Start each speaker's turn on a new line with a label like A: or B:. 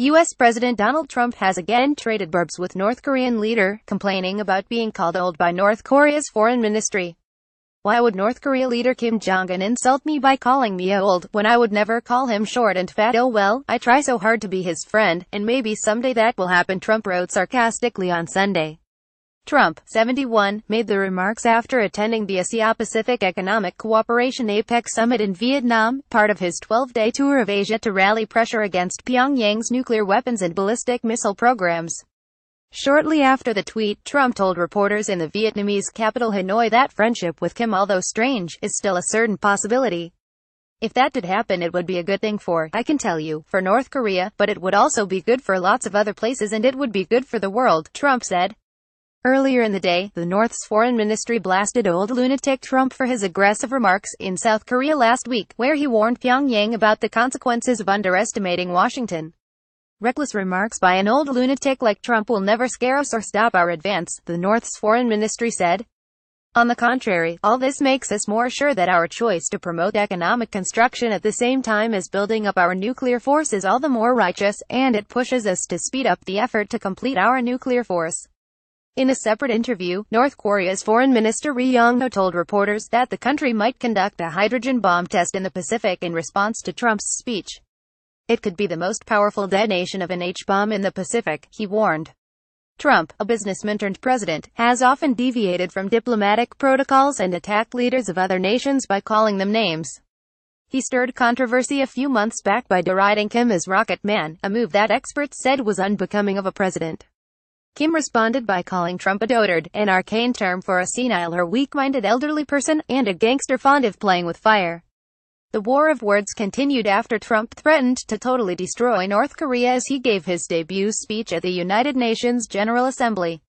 A: U.S. President Donald Trump has again traded barbs with North Korean leader, complaining about being called old by North Korea's foreign ministry. Why would North Korea leader Kim Jong-un insult me by calling me old, when I would never call him short and fat? Oh well, I try so hard to be his friend, and maybe someday that will happen Trump wrote sarcastically on Sunday. Trump, 71, made the remarks after attending the Asia-Pacific Economic Cooperation APEC summit in Vietnam, part of his 12-day tour of Asia to rally pressure against Pyongyang's nuclear weapons and ballistic missile programs. Shortly after the tweet, Trump told reporters in the Vietnamese capital Hanoi that friendship with Kim, although strange, is still a certain possibility. If that did happen it would be a good thing for, I can tell you, for North Korea, but it would also be good for lots of other places and it would be good for the world, Trump said. Earlier in the day, the North's foreign ministry blasted old lunatic Trump for his aggressive remarks in South Korea last week, where he warned Pyongyang about the consequences of underestimating Washington. Reckless remarks by an old lunatic like Trump will never scare us or stop our advance, the North's foreign ministry said. On the contrary, all this makes us more sure that our choice to promote economic construction at the same time as building up our nuclear force is all the more righteous, and it pushes us to speed up the effort to complete our nuclear force. In a separate interview, North Korea's Foreign Minister Ri Yong-ho told reporters that the country might conduct a hydrogen bomb test in the Pacific in response to Trump's speech. It could be the most powerful detonation of an H-bomb in the Pacific, he warned. Trump, a businessman turned president, has often deviated from diplomatic protocols and attacked leaders of other nations by calling them names. He stirred controversy a few months back by deriding Kim as Rocket Man, a move that experts said was unbecoming of a president. Kim responded by calling Trump a dotard, an arcane term for a senile or weak-minded elderly person, and a gangster fond of playing with fire. The war of words continued after Trump threatened to totally destroy North Korea as he gave his debut speech at the United Nations General Assembly.